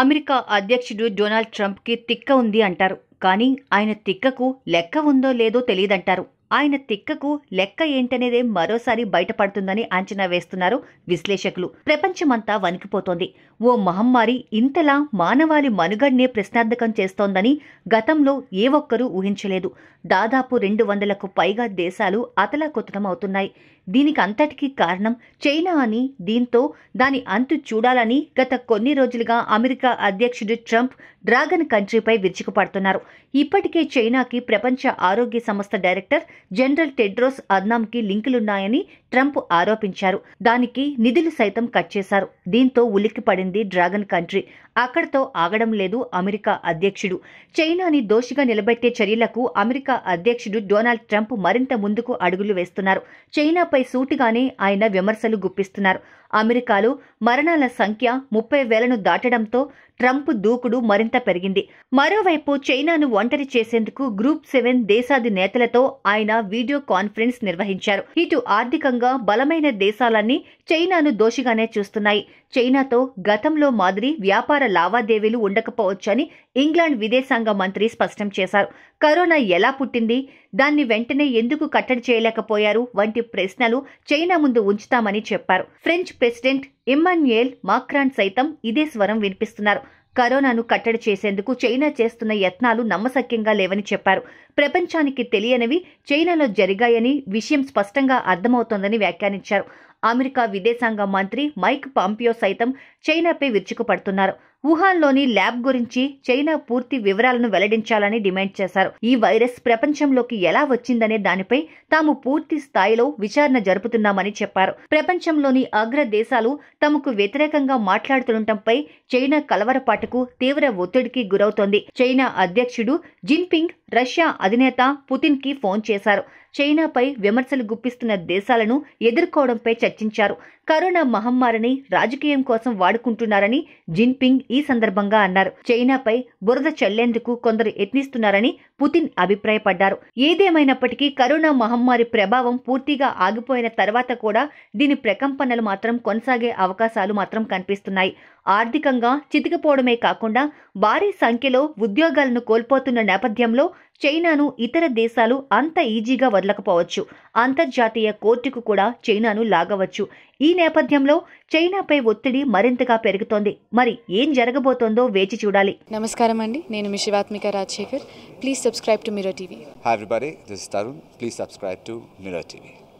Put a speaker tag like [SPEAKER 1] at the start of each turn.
[SPEAKER 1] America అధ్యక్షుడు Donald ట్రంప్కి తిక్క ఉంది అంటారు కానీ ఆయన తిక్కకు లెక్క ఉందో లేదో తెలియదంటారు ఆయన తిక్కకు లెక్క ఏంటనేదే మరోసారి బయటపడుతుందని అంచనా వేస్తున్నారు విశ్లేషకులు ప్రపంచమంతా వణికిపోతోంది ఓ మహమ్మారి ఇంతలా మానవాళి మనుగడ్నే ప్రశ్నార్థకం చేస్తోందని గతంలో ఏ ఒక్కరూ ఊహించలేదు దాదాపు రెండు వందలకు పైగా దేశాలు అతలాకుతలం అవుతున్నాయి దీనికి అంతటికీ కారణం చైనా అని దీంతో దాని అంతు చూడాలని గత కొన్ని రోజులుగా అమెరికా అధ్యక్షుడు ట్రంప్ డ్రాగన్ కంట్రీపై విరుచుకుపడుతున్నారు ఇప్పటికే చైనాకి ప్రపంచ ఆరోగ్య సంస్థ డైరెక్టర్ జనరల్ టెడ్రోస్ అద్నాంకి లింకులున్నాయని ట్రంప్ ఆరోపించారు దానికి నిధులు సైతం కట్ చేశారు దీంతో ఉలిక్కిపడింది డ్రాగన్ కంట్రీ అక్కడతో ఆగడం లేదు అమెరికా అధ్యక్షుడు చైనాని దోషిగా నిలబెట్టే చర్యలకు అమెరికా అధ్యక్షుడు డొనాల్డ్ ట్రంప్ మరింత ముందుకు అడుగులు వేస్తున్నారు చైనాపై సూటిగానే ఆయన విమర్శలు గుప్పిస్తున్నారు అమెరికాలో మరణాల సంఖ్య ముప్పై వేలను దాటడంతో ట్రంప్ దూకుడు మరింత పెరిగింది మరోవైపు చైనాను ఒంటరి చేసేందుకు గ్రూప్ సెవెన్ దేశాది నేతలతో ఆయన వీడియో కాన్ఫరెన్స్ నిర్వహించారు ఇటు ఆర్థికంగా బలమైన దేశాలన్నీ చైనాను దోషిగానే చూస్తున్నాయి చైనాతో గతంలో మాదిరి వ్యాపార లావాదేవీలు ఉండకపోవచ్చని ఇంగ్లాండ్ విదేశాంగ మంత్రి స్పష్టం చేశారు కరోనా ఎలా పుట్టింది దాన్ని వెంటనే ఎందుకు కట్టడి చేయలేకపోయారు వంటి ప్రశ్నలు చైనా ముందు ఉంచుతామని చెప్పారు ఫ్రెంచ్ ప్రెసిడెంట్ ఇమ్మన్యుయేల్ మాక్రాన్ సైతం ఇదే స్వరం వినిపిస్తున్నారు కరోనాను కట్టడి చేసేందుకు చైనా చేస్తున్న యత్నాలు నమ్మశక్యంగా లేవని చెప్పారు ప్రపంచానికి తెలియనివి చైనాలో జరిగాయని విషయం స్పష్టంగా అర్థమవుతోందని వ్యాఖ్యానించారు అమెరికా విదేశాంగ మంత్రి మైక్ పాంపియో సైతం చైనాపై విరుచుకుపడుతున్నారు వుహాన్లోని ల్యాబ్ గురించి చైనా పూర్తి వివరాలను వెల్లడించాలని డిమాండ్ చేశారు ఈ వైరస్ ప్రపంచంలోకి ఎలా వచ్చిందనే దానిపై తాము పూర్తి స్థాయిలో విచారణ జరుపుతున్నామని చెప్పారు ప్రపంచంలోని అగ్ర దేశాలు తమకు వ్యతిరేకంగా మాట్లాడుతుండటంపై చైనా కలవరపాటుకు తీవ్ర ఒత్తిడికి గురవుతోంది చైనా అధ్యక్షుడు జిన్పింగ్ రష్యా అధినేత పుతిన్ కి ఫోన్ చేశారు చైనాపై విమర్శలు గుప్పిస్తున్న దేశాలను ఎదుర్కోవడంపై చర్చించారు కరోనా మహమ్మారిని రాజకీయం కోసం వాడుకుంటున్నారని జిన్పింగ్ ఈ సందర్భంగా అన్నారు చైనాపై బురద చల్లేందుకు కొందరు యత్నిస్తున్నారని పుతిన్ అభిప్రాయపడ్డారు ఏదేమైనప్పటికీ కరోనా మహమ్మారి ప్రభావం పూర్తిగా ఆగిపోయిన తర్వాత కూడా దీని ప్రకంపనలు మాత్రం కొనసాగే అవకాశాలు మాత్రం కనిపిస్తున్నాయి ఆర్థికంగా చితికిపోవడమే కాకుండా భారీ సంఖ్యలో ఉద్యోగాలను కోల్పోతున్న నేపథ్యంలో చైనాను ఇతర దేశాలు అంత ఈజీగా వదలకపోవచ్చు అంతర్జాతీయ కోర్టుకు కూడా చైనాను లాగవచ్చు ఈ నేపథ్యంలో చైనాపై ఒత్తిడి మరింతగా పెరుగుతోంది మరి ఏం జరగబోతోందో వేచి చూడాలి నమస్కారం అండి నేను మీ Shivathmika Rajasekhar please subscribe to Mirror TV hi everybody this Tarun please subscribe to Mirror TV